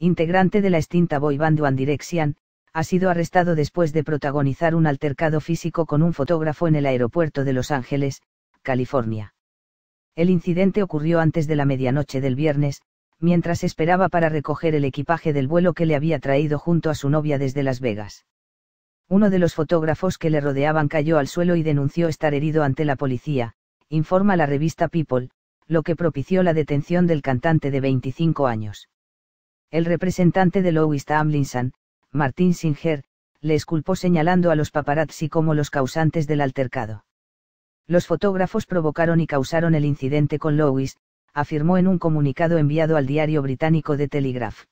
integrante de la extinta boy band One Direction, ha sido arrestado después de protagonizar un altercado físico con un fotógrafo en el aeropuerto de Los Ángeles, California. El incidente ocurrió antes de la medianoche del viernes, mientras esperaba para recoger el equipaje del vuelo que le había traído junto a su novia desde Las Vegas. Uno de los fotógrafos que le rodeaban cayó al suelo y denunció estar herido ante la policía, informa la revista People, lo que propició la detención del cantante de 25 años. El representante de Louis Tamlinson, Martin Singer, le esculpó señalando a los paparazzi como los causantes del altercado. Los fotógrafos provocaron y causaron el incidente con Louis, afirmó en un comunicado enviado al diario británico The Telegraph.